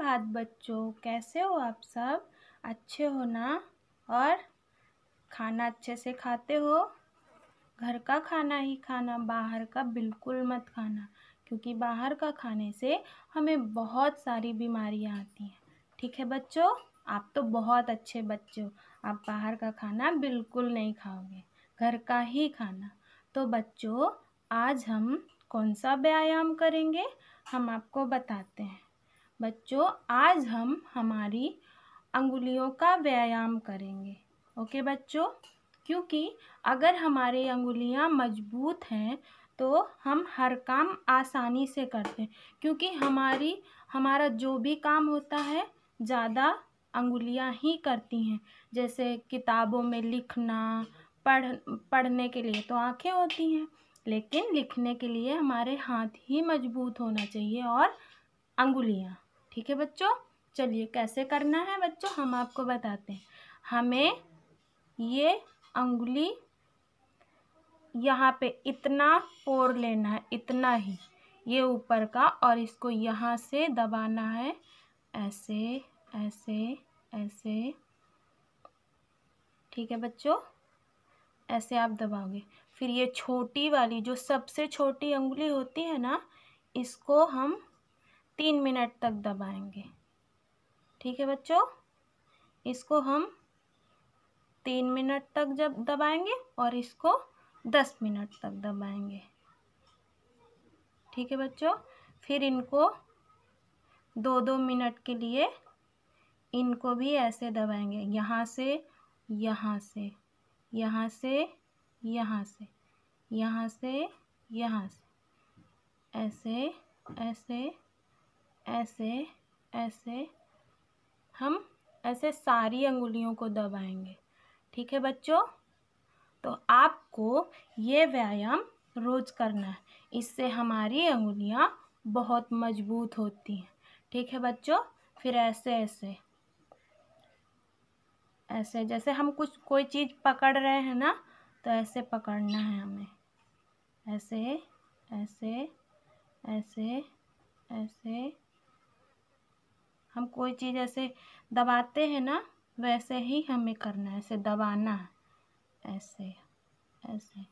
भात बच्चों कैसे हो आप सब अच्छे हो ना और खाना अच्छे से खाते हो घर का खाना ही खाना बाहर का बिल्कुल मत खाना क्योंकि बाहर का खाने से हमें बहुत सारी बीमारियां आती हैं ठीक है बच्चों आप तो बहुत अच्छे बच्चे हो आप बाहर का खाना बिल्कुल नहीं खाओगे घर का ही खाना तो बच्चों आज हम कौन सा व्यायाम करेंगे हम आपको बताते हैं बच्चों आज हम हमारी अंगुलियों का व्यायाम करेंगे ओके बच्चों क्योंकि अगर हमारे अंगुलियां मजबूत हैं तो हम हर काम आसानी से करते हैं क्योंकि हमारी हमारा जो भी काम होता है ज़्यादा अंगुलियां ही करती हैं जैसे किताबों में लिखना पढ़ पढ़ने के लिए तो आँखें होती हैं लेकिन लिखने के लिए हमारे हाथ ही मजबूत होना चाहिए और अंगुलियाँ ठीक है बच्चों चलिए कैसे करना है बच्चों हम आपको बताते हैं हमें ये अंगुली यहाँ पे इतना पोर लेना है इतना ही ये ऊपर का और इसको यहाँ से दबाना है ऐसे ऐसे ऐसे ठीक है बच्चों ऐसे आप दबाओगे फिर ये छोटी वाली जो सबसे छोटी अंगुली होती है ना इसको हम तीन मिनट तक दबाएंगे ठीक है बच्चों इसको हम तीन मिनट तक जब दबाएंगे और इसको दस मिनट तक दबाएंगे ठीक है बच्चों फिर इनको दो दो मिनट के लिए इनको भी ऐसे दबाएंगे यहाँ से यहाँ से यहाँ से यहाँ से यहाँ से यहाँ से ऐसे ऐसे ऐसे ऐसे हम ऐसे सारी अंगुलियों को दबाएंगे ठीक है बच्चों तो आपको ये व्यायाम रोज़ करना है इससे हमारी अंगुलियाँ बहुत मजबूत होती हैं ठीक है बच्चों फिर ऐसे ऐसे ऐसे जैसे हम कुछ कोई चीज़ पकड़ रहे हैं ना तो ऐसे पकड़ना है हमें ऐसे ऐसे ऐसे ऐसे हम कोई चीज़ ऐसे दबाते हैं ना वैसे ही हमें करना है ऐसे दबाना है ऐसे ऐसे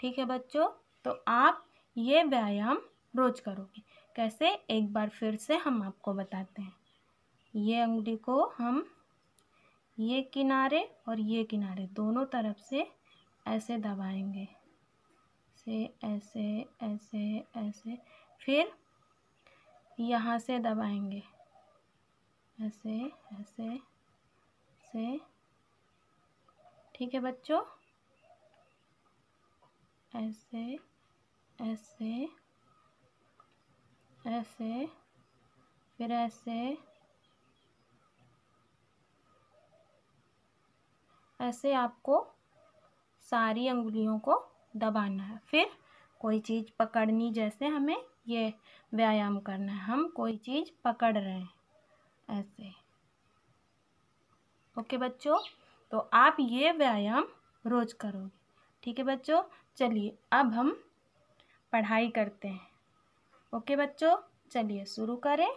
ठीक है बच्चों तो आप ये व्यायाम रोज करोगे कैसे एक बार फिर से हम आपको बताते हैं ये अंगुली को हम ये किनारे और ये किनारे दोनों तरफ से ऐसे दबाएंगे से ऐसे ऐसे ऐसे फिर यहाँ से दबाएंगे ऐसे ऐसे से ठीक है बच्चों ऐसे ऐसे ऐसे फिर ऐसे ऐसे आपको सारी अंगुलियों को दबाना है फिर कोई चीज़ पकड़नी जैसे हमें ये व्यायाम करना है हम कोई चीज़ पकड़ रहे हैं ऐसे ओके बच्चों तो आप ये व्यायाम रोज करोगे ठीक है बच्चों चलिए अब हम पढ़ाई करते हैं ओके बच्चों चलिए शुरू करें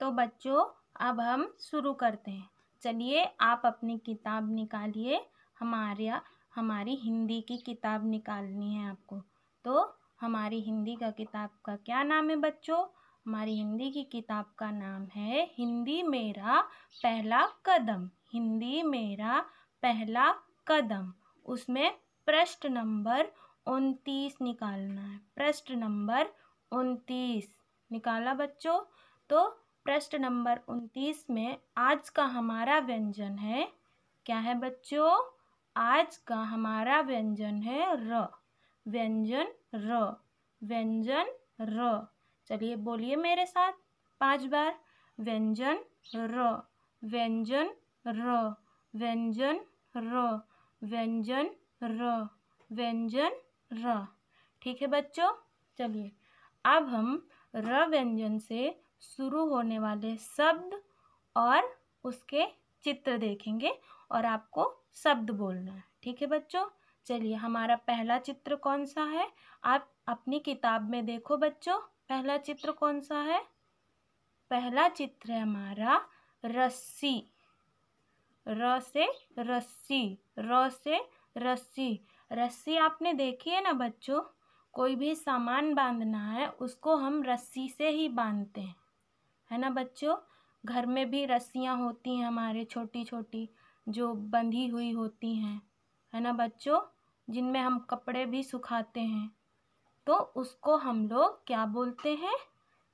तो बच्चों अब हम शुरू करते हैं चलिए आप अपनी किताब निकालिए हमारे हमारी हिंदी की किताब निकालनी है आपको तो हमारी हिंदी का किताब का क्या नाम है बच्चों हमारी हिंदी की किताब का नाम है हिंदी मेरा पहला कदम हिंदी मेरा पहला कदम उसमें प्रश्न नंबर उनतीस निकालना है प्रश्न नंबर उनतीस निकाला बच्चों तो प्रश्न नंबर उनतीस में आज का हमारा व्यंजन है क्या है बच्चों आज का हमारा व्यंजन है र व्यंजन र व्यंजन र चलिए बोलिए मेरे साथ पांच बार व्यंजन र व्यंजन र व्यंजन र व्यंजन र व्यंजन र ठीक है बच्चों चलिए अब हम र व्यंजन से शुरू होने वाले शब्द और उसके चित्र देखेंगे और आपको शब्द बोलना है ठीक है बच्चों चलिए हमारा पहला चित्र कौन सा है आप अपनी किताब में देखो बच्चों पहला चित्र कौन सा है पहला चित्र है हमारा रस्सी र से रस्सी र से रस्सी रस्सी आपने देखी है ना बच्चों कोई भी सामान बांधना है उसको हम रस्सी से ही बांधते हैं है ना बच्चों घर में भी रस्सियाँ होती हैं हमारे छोटी छोटी जो बंधी हुई होती हैं है ना बच्चों जिनमें हम कपड़े भी सुखाते हैं तो उसको हम लोग क्या बोलते हैं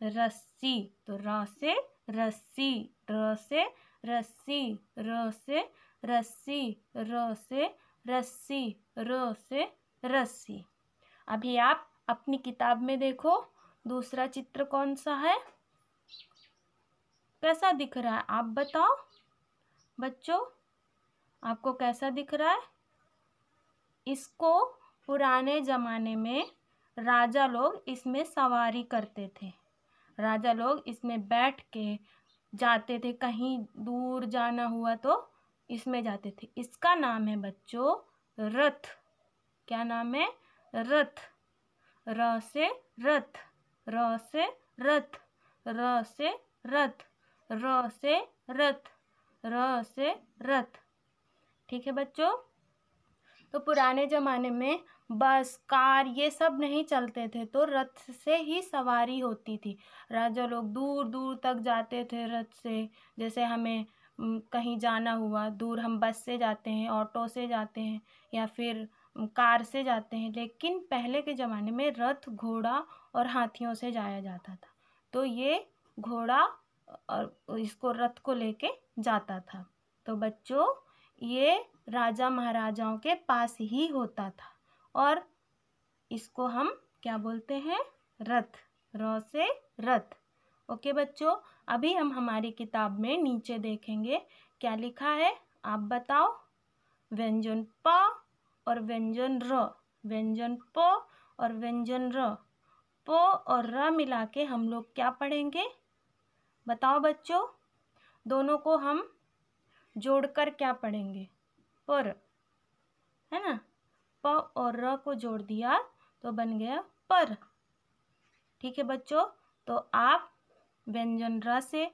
रस्सी तो र से रस्सी र से रस्सी र से रस्सी र से रस्सी र से रस्सी अभी आप अपनी किताब में देखो दूसरा चित्र कौन सा है कैसा दिख रहा है आप बताओ बच्चों आपको कैसा दिख रहा है इसको पुराने ज़माने में राजा लोग इसमें सवारी करते थे राजा लोग इसमें बैठ के जाते थे कहीं दूर जाना हुआ तो इसमें जाते थे इसका नाम है बच्चों रथ क्या नाम है रथ र से रथ र से रथ र से रथ र से रथ र से रथ ठीक है बच्चों तो पुराने ज़माने में बस कार ये सब नहीं चलते थे तो रथ से ही सवारी होती थी राजा लोग दूर दूर तक जाते थे रथ से जैसे हमें कहीं जाना हुआ दूर हम बस से जाते हैं ऑटो से जाते हैं या फिर कार से जाते हैं लेकिन पहले के ज़माने में रथ घोड़ा और हाथियों से जाया जाता था तो ये घोड़ा और इसको रथ को लेके जाता था तो बच्चों ये राजा महाराजाओं के पास ही होता था और इसको हम क्या बोलते हैं रथ र से रथ ओके बच्चों अभी हम हमारी किताब में नीचे देखेंगे क्या लिखा है आप बताओ व्यंजन प और व्यंजन र व्यंजन प और व्यंजन र प और र मिला के हम लोग क्या पढ़ेंगे बताओ बच्चों दोनों को हम जोड़कर क्या पढ़ेंगे पर है ना प और र को जोड़ दिया तो बन गया पर ठीक है बच्चों तो आप व्यंजन र से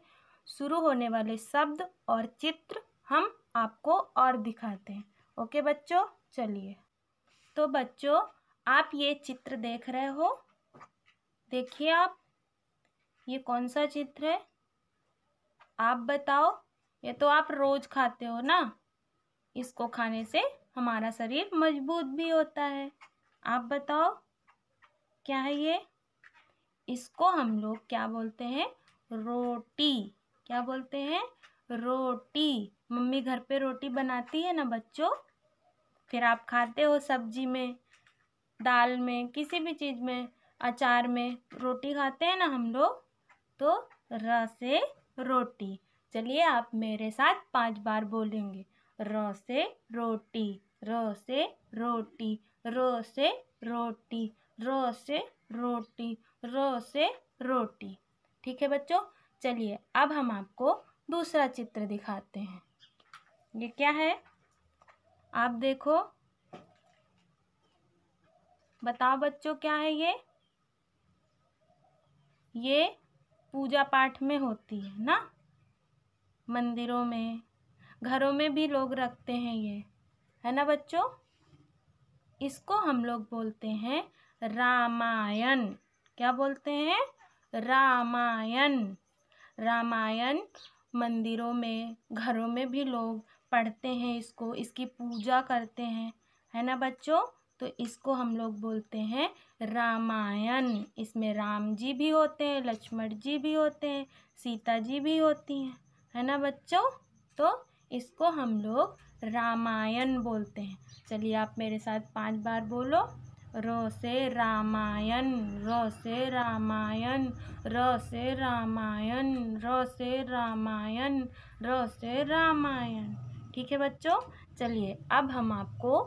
शुरू होने वाले शब्द और चित्र हम आपको और दिखाते हैं ओके बच्चों चलिए तो बच्चों आप ये चित्र देख रहे हो देखिए आप ये कौन सा चित्र है आप बताओ ये तो आप रोज़ खाते हो ना इसको खाने से हमारा शरीर मजबूत भी होता है आप बताओ क्या है ये इसको हम लोग क्या बोलते हैं रोटी क्या बोलते हैं रोटी मम्मी घर पे रोटी बनाती है ना बच्चों फिर आप खाते हो सब्जी में दाल में किसी भी चीज़ में अचार में रोटी खाते हैं ना हम लोग तो र से रोटी चलिए आप मेरे साथ पांच बार बोलेंगे रो से रोटी रो से रोटी रो से रोटी रो से रोटी रो से रोटी ठीक है बच्चों चलिए अब हम आपको दूसरा चित्र दिखाते हैं ये क्या है आप देखो बताओ बच्चों क्या है ये ये पूजा पाठ में होती है ना मंदिरों में घरों में भी लोग रखते हैं ये है ना बच्चों इसको हम लोग बोलते हैं रामायण क्या बोलते हैं रामायण रामायण मंदिरों में घरों में भी लोग पढ़ते हैं इसको इसकी पूजा करते हैं है ना बच्चों तो इसको हम लोग बोलते हैं रामायण इसमें राम जी भी होते हैं लक्ष्मण जी भी होते हैं सीता जी भी होती हैं है ना बच्चों तो इसको हम लोग रामायण बोलते हैं चलिए आप मेरे साथ पांच बार बोलो रो से रामायण रो से रामायण रो से रामायण रो से रामायण रो से रामायण ठीक है बच्चों चलिए अब हम आपको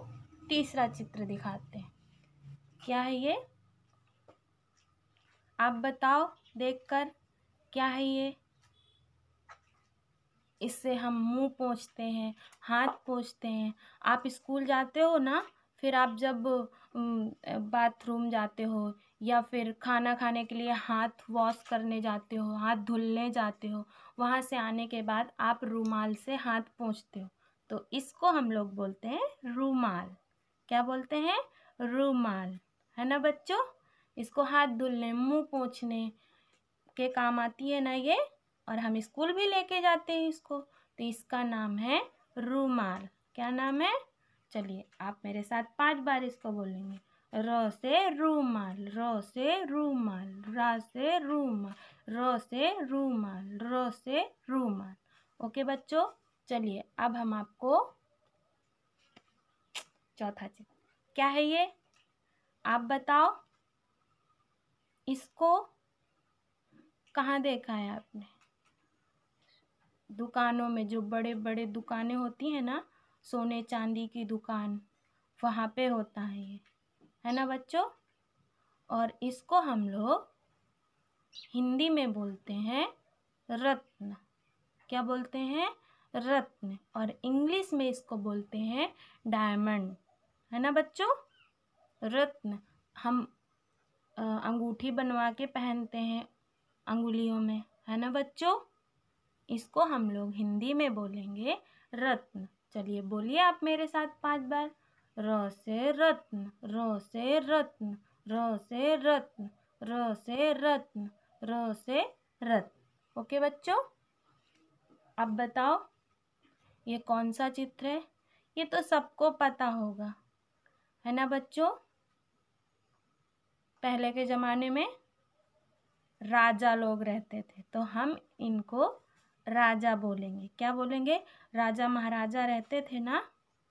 तीसरा चित्र दिखाते हैं क्या है ये आप बताओ देखकर क्या है ये इससे हम मुँह पोंछते हैं हाथ पोंछते हैं आप स्कूल जाते हो ना फिर आप जब बाथरूम जाते हो या फिर खाना खाने के लिए हाथ वॉश करने जाते हो हाथ धुलने जाते हो वहाँ से आने के बाद आप रुमाल से हाथ पोंछते हो तो इसको हम लोग बोलते हैं रुमाल क्या बोलते हैं रुमाल है ना बच्चों इसको हाथ धुलने मुंह पोंछने के काम आती है ना ये और हम स्कूल भी लेके जाते हैं इसको तो इसका नाम है रूमाल क्या नाम है चलिए आप मेरे साथ पांच बार इसको बोलेंगे र से रूमाल र से रूमाल रा से रूमाल र से रूमाल र से रूमाल ओके बच्चों चलिए अब हम आपको चौथा चित्र क्या है ये आप बताओ इसको कहाँ देखा है आपने दुकानों में जो बड़े बड़े दुकानें होती हैं ना सोने चांदी की दुकान वहाँ पे होता है ये है ना बच्चों और इसको हम लोग हिंदी में बोलते हैं रत्न क्या बोलते हैं रत्न और इंग्लिश में इसको बोलते हैं डायमंड है ना बच्चों रत्न हम अंगूठी बनवा के पहनते हैं अंगुलियों में है ना बच्चों इसको हम लोग हिंदी में बोलेंगे रत्न चलिए बोलिए आप मेरे साथ पांच बार र से रत्न र से रत्न र से रत्न र से रत्न र से रत्न ओके बच्चों अब बताओ ये कौन सा चित्र है ये तो सबको पता होगा है ना बच्चों पहले के ज़माने में राजा लोग रहते थे तो हम इनको राजा बोलेंगे क्या बोलेंगे राजा महाराजा रहते थे ना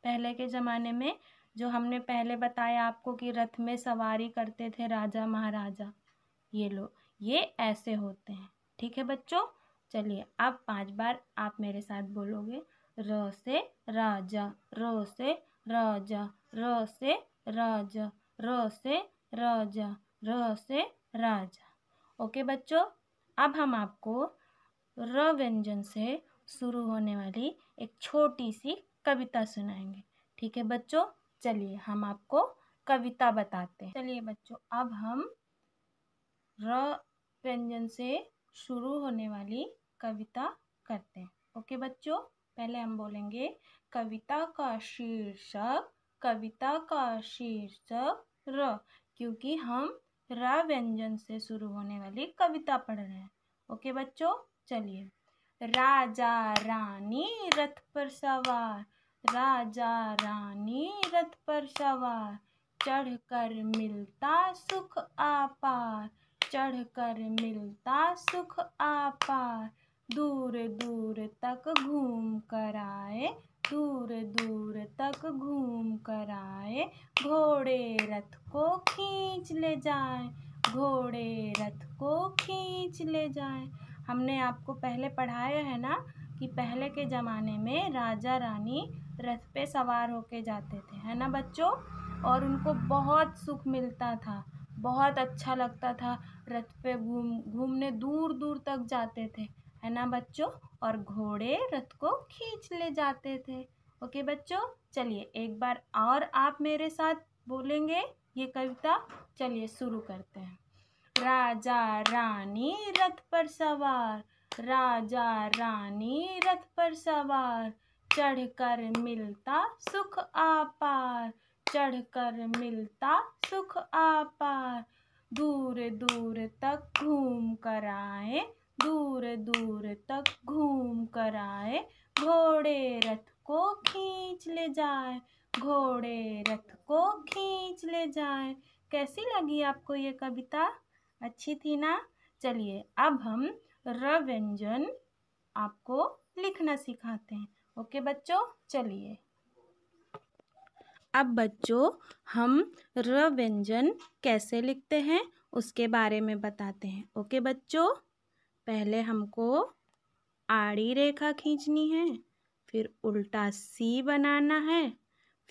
पहले के ज़माने में जो हमने पहले बताया आपको कि रथ में सवारी करते थे राजा महाराजा ये लोग ये ऐसे होते हैं ठीक है बच्चों चलिए अब पांच बार आप मेरे साथ बोलोगे र से राजा र से राजा र से राजा र से राजा र से राजा ओके बच्चों अब हम आपको र व्यंजन से शुरू होने वाली एक छोटी सी कविता सुनाएंगे ठीक है बच्चों चलिए हम आपको कविता बताते हैं चलिए बच्चों अब हम र व्यंजन से शुरू होने वाली कविता करते हैं ओके बच्चों पहले हम बोलेंगे कविता का शीर्षक कविता का शीर्षक र क्योंकि हम र व्यंजन से शुरू होने वाली कविता पढ़ रहे हैं ओके बच्चों चलिए राजा रानी रथ पर सवार राजा रानी रथ पर सवार चढ़कर मिलता सुख आपार चढ़कर मिलता सुख आपार दूर दूर तक घूम कर आए दूर दूर तक घूम कर आए घोड़े रथ को खींच ले जाए घोड़े रथ को खींच ले जाए हमने आपको पहले पढ़ाया है ना कि पहले के ज़माने में राजा रानी रथ पे सवार होके जाते थे है ना बच्चों और उनको बहुत सुख मिलता था बहुत अच्छा लगता था रथ पे घूम घूमने दूर दूर तक जाते थे है ना बच्चों और घोड़े रथ को खींच ले जाते थे ओके बच्चों चलिए एक बार और आप मेरे साथ बोलेंगे ये कविता चलिए शुरू करते हैं राजा रानी रथ पर सवार राजा रानी रथ पर सवार चढ़कर मिलता सुख आपार चढ़कर मिलता सुख आपार दूर दूर तक घूम कर आए दूर दूर तक घूम कर आए घोड़े रथ को खींच ले जाए घोड़े रथ को खींच ले जाए कैसी लगी आपको ये कविता अच्छी थी ना चलिए अब हम र व्यंजन आपको लिखना सिखाते हैं ओके बच्चों चलिए अब बच्चों हम र व्यंजन कैसे लिखते हैं उसके बारे में बताते हैं ओके बच्चों पहले हमको आड़ी रेखा खींचनी है फिर उल्टा सी बनाना है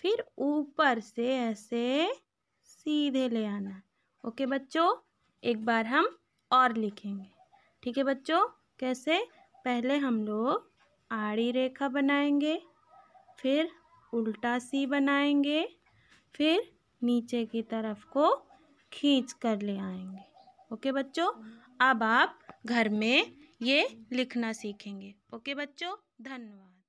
फिर ऊपर से ऐसे सीधे ले आना ओके बच्चों एक बार हम और लिखेंगे ठीक है बच्चों कैसे पहले हम लोग आड़ी रेखा बनाएंगे फिर उल्टा सी बनाएंगे फिर नीचे की तरफ को खींच कर ले आएंगे ओके बच्चों अब आप घर में ये लिखना सीखेंगे ओके बच्चों धन्यवाद